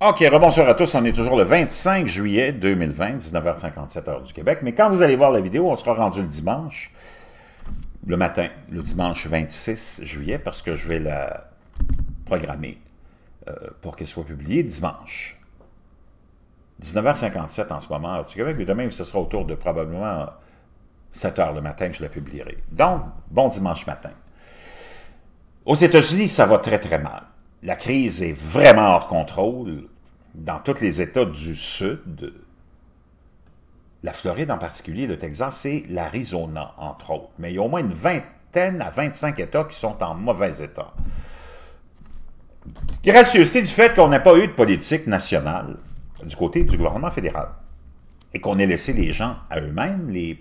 OK, rebonsoir à tous. On est toujours le 25 juillet 2020, 19h57 heure du Québec. Mais quand vous allez voir la vidéo, on sera rendu le dimanche, le matin, le dimanche 26 juillet, parce que je vais la programmer euh, pour qu'elle soit publiée dimanche. 19h57 en ce moment, heure du Québec. Mais demain, ce sera autour de probablement 7 h le matin que je la publierai. Donc, bon dimanche matin. Aux États-Unis, ça va très très mal. La crise est vraiment hors contrôle dans tous les États du Sud. La Floride en particulier, le Texas, c'est l'Arizona, entre autres. Mais il y a au moins une vingtaine à 25 États qui sont en mauvais état. Gracieuseté du fait qu'on n'a pas eu de politique nationale du côté du gouvernement fédéral et qu'on ait laissé les gens à eux-mêmes, les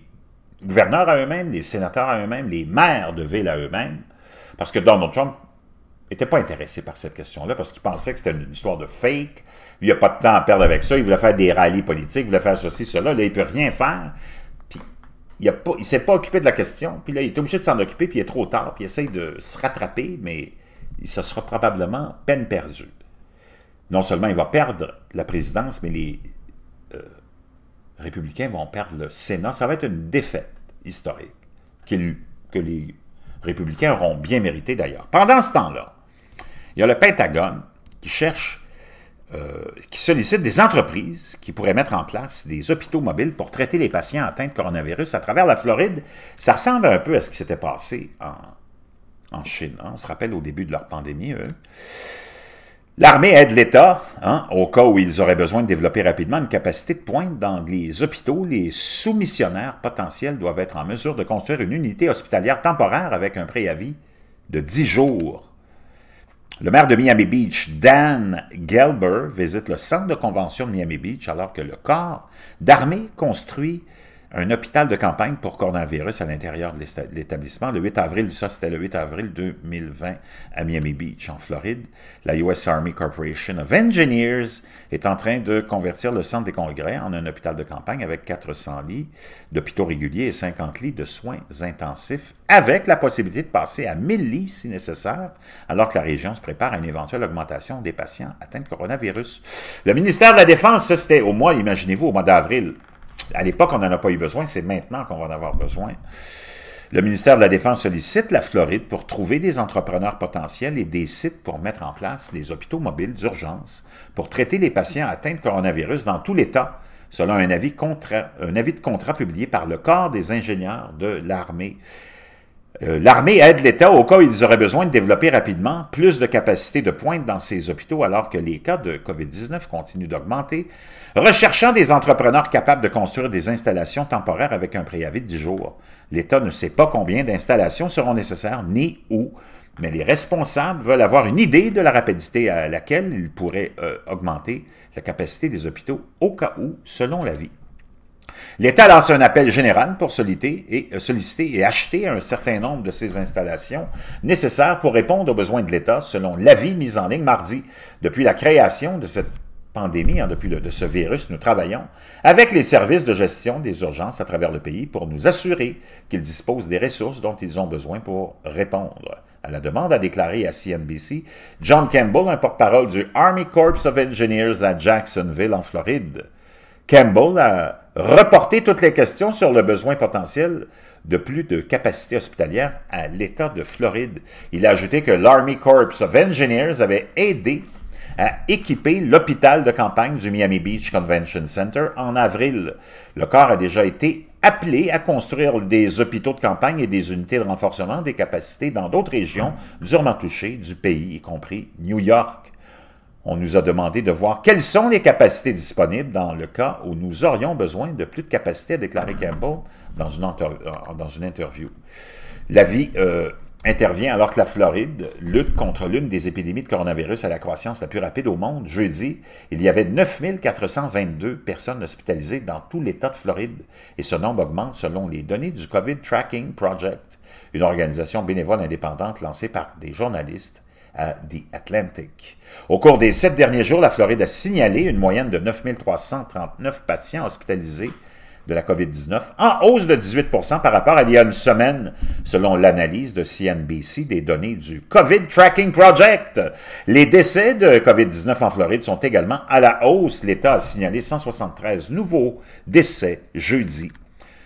gouverneurs à eux-mêmes, les sénateurs à eux-mêmes, les maires de villes à eux-mêmes, parce que Donald Trump n'était pas intéressé par cette question-là parce qu'il pensait que c'était une histoire de fake. Il n'y a pas de temps à perdre avec ça. Il voulait faire des rallyes politiques, il voulait faire ceci, cela. Là, il ne peut rien faire. Puis, il ne s'est pas occupé de la question. Puis là, il est obligé de s'en occuper, puis il est trop tard. Puis il essaye de se rattraper, mais ce sera probablement peine perdue. Non seulement il va perdre la présidence, mais les euh, républicains vont perdre le Sénat. Ça va être une défaite historique que les républicains auront bien mérité d'ailleurs. Pendant ce temps-là, il y a le Pentagone qui cherche, euh, qui sollicite des entreprises qui pourraient mettre en place des hôpitaux mobiles pour traiter les patients atteints de coronavirus à travers la Floride. Ça ressemble un peu à ce qui s'était passé en, Chine. Hein. On se rappelle au début de leur pandémie, L'armée aide l'État hein, au cas où ils auraient besoin de développer rapidement une capacité de pointe dans les hôpitaux. Les soumissionnaires potentiels doivent être en mesure de construire une unité hospitalière temporaire avec un préavis de 10 jours le maire de Miami Beach, Dan Gelber, visite le centre de convention de Miami Beach alors que le corps d'armée construit un hôpital de campagne pour coronavirus à l'intérieur de l'établissement. Le 8 avril, ça c'était le 8 avril 2020 à Miami Beach, en Floride. La US Army Corporation of Engineers est en train de convertir le centre des congrès en un hôpital de campagne avec 400 lits d'hôpitaux réguliers et 50 lits de soins intensifs, avec la possibilité de passer à 1000 lits si nécessaire, alors que la région se prépare à une éventuelle augmentation des patients atteints de coronavirus. Le ministère de la Défense, ça c'était au mois, imaginez-vous, au mois d'avril à l'époque, on n'en a pas eu besoin, c'est maintenant qu'on va en avoir besoin. Le ministère de la Défense sollicite la Floride pour trouver des entrepreneurs potentiels et des sites pour mettre en place des hôpitaux mobiles d'urgence pour traiter les patients atteints de coronavirus dans tout l'État, selon un avis, un avis de contrat publié par le Corps des ingénieurs de l'armée euh, l'armée aide l'État au cas où ils auraient besoin de développer rapidement plus de capacités de pointe dans ces hôpitaux alors que les cas de COVID-19 continuent d'augmenter, recherchant des entrepreneurs capables de construire des installations temporaires avec un préavis de 10 jours. L'État ne sait pas combien d'installations seront nécessaires ni où, mais les responsables veulent avoir une idée de la rapidité à laquelle ils pourraient euh, augmenter la capacité des hôpitaux au cas où, selon la vie. L'État lance un appel général pour euh, solliciter et, acheter un certain nombre de ces installations nécessaires pour répondre aux besoins de l'État, selon l'avis mis en ligne mardi. Depuis la création de cette pandémie, hein, depuis le, de ce virus, nous travaillons avec les services de gestion des urgences à travers le pays pour nous assurer qu'ils disposent des ressources dont ils ont besoin pour répondre à la demande, a déclaré à CNBC John Campbell, un porte-parole du Army Corps of Engineers à Jacksonville, en Floride. Campbell a reporter toutes les questions sur le besoin potentiel de plus de capacités hospitalières à l'État de Floride. Il a ajouté que l'Army Corps of Engineers avait aidé à équiper l'hôpital de campagne du Miami Beach Convention Center en avril. Le corps a déjà été appelé à construire des hôpitaux de campagne et des unités de renforcement des capacités dans d'autres régions durement touchées du pays, y compris New York on nous a demandé de voir quelles sont les capacités disponibles dans le cas où nous aurions besoin de plus de capacités, a déclaré Campbell dans une, dans une interview. L'avis vie euh, intervient alors que la Floride lutte contre l'une des épidémies de coronavirus à la croissance la plus rapide au monde. Jeudi, il y avait 9 422 personnes hospitalisées dans tout l'État de Floride et ce nombre augmente selon les données du COVID Tracking Project, une organisation bénévole indépendante lancée par des journalistes The Atlantic. Au cours des sept derniers jours, la Floride a signalé une moyenne de 9339 patients hospitalisés de la COVID-19, en hausse de 18 par rapport à il y a une semaine, selon l'analyse de CNBC des données du COVID Tracking Project. Les décès de COVID-19 en Floride sont également à la hausse. L'État a signalé 173 nouveaux décès jeudi,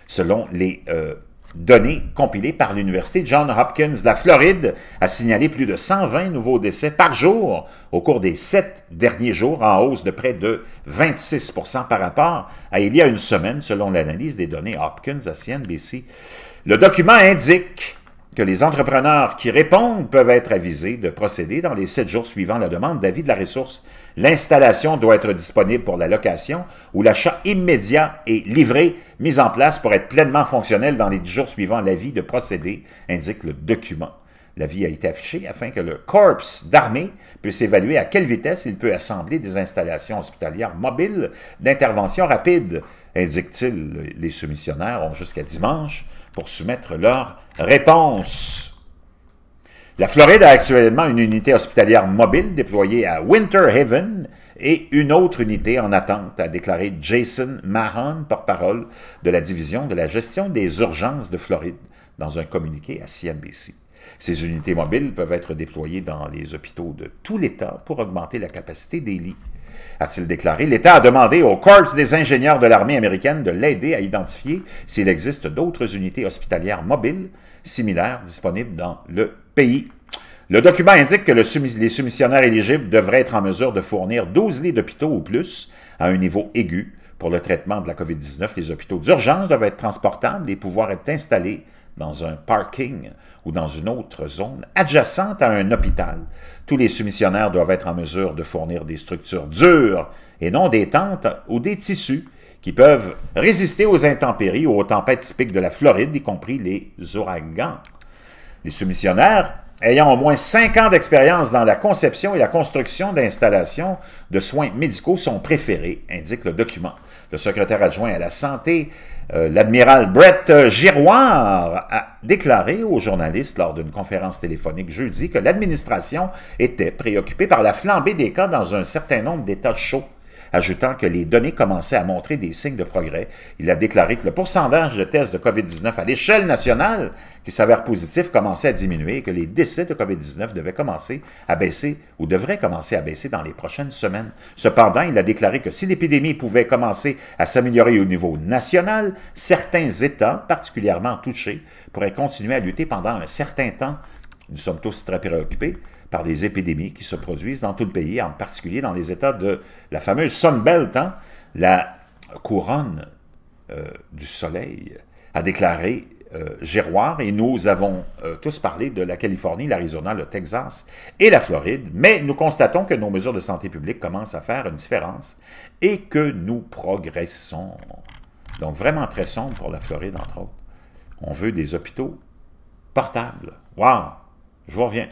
selon les euh, données compilées par l'Université Johns Hopkins de la Floride a signalé plus de 120 nouveaux décès par jour au cours des sept derniers jours, en hausse de près de 26 par rapport à il y a une semaine, selon l'analyse des données Hopkins à CNBC. Le document indique que les entrepreneurs qui répondent peuvent être avisés de procéder dans les sept jours suivant la demande d'avis de la ressource. L'installation doit être disponible pour la location ou l'achat immédiat et livré, mise en place pour être pleinement fonctionnel dans les dix jours suivant l'avis de procéder, indique le document. L'avis a été affiché afin que le corps d'armée puisse évaluer à quelle vitesse il peut assembler des installations hospitalières mobiles d'intervention rapide, indique-t-il. Les soumissionnaires ont jusqu'à dimanche pour soumettre leur réponse. La Floride a actuellement une unité hospitalière mobile déployée à Winter Haven et une autre unité en attente, a déclaré Jason Mahon, porte-parole de la division de la gestion des urgences de Floride, dans un communiqué à CNBC. Ces unités mobiles peuvent être déployées dans les hôpitaux de tout l'État pour augmenter la capacité des lits a-t-il déclaré, l'État a demandé au Corps des ingénieurs de l'armée américaine de l'aider à identifier s'il existe d'autres unités hospitalières mobiles similaires disponibles dans le pays. Le document indique que les soumissionnaires éligibles devraient être en mesure de fournir 12 lits d'hôpitaux ou plus à un niveau aigu pour le traitement de la COVID-19. Les hôpitaux d'urgence doivent être transportables et pouvoir être installés dans un parking ou dans une autre zone adjacente à un hôpital. Tous les soumissionnaires doivent être en mesure de fournir des structures dures et non des tentes ou des tissus qui peuvent résister aux intempéries ou aux tempêtes typiques de la Floride, y compris les ouragans. Les soumissionnaires ayant au moins cinq ans d'expérience dans la conception et la construction d'installations de soins médicaux sont préférés, indique le document. Le secrétaire adjoint à la santé, euh, l'admiral Brett euh, Giroir, a déclaré aux journalistes lors d'une conférence téléphonique jeudi que l'administration était préoccupée par la flambée des cas dans un certain nombre d'États chauds ajoutant que les données commençaient à montrer des signes de progrès. Il a déclaré que le pourcentage de tests de COVID-19 à l'échelle nationale qui s'avère positif, commençait à diminuer et que les décès de COVID-19 devaient commencer à baisser ou devraient commencer à baisser dans les prochaines semaines. Cependant, il a déclaré que si l'épidémie pouvait commencer à s'améliorer au niveau national, certains États particulièrement touchés pourraient continuer à lutter pendant un certain temps. Nous sommes tous très préoccupés par des épidémies qui se produisent dans tout le pays, en particulier dans les États de la fameuse Sunbelt, Belt. Hein. la couronne euh, du soleil, a déclaré euh, Giroir, et nous avons euh, tous parlé de la Californie, l'Arizona, le Texas et la Floride, mais nous constatons que nos mesures de santé publique commencent à faire une différence et que nous progressons. Donc vraiment très sombre pour la Floride, entre autres. On veut des hôpitaux portables. Wow! Je vous reviens.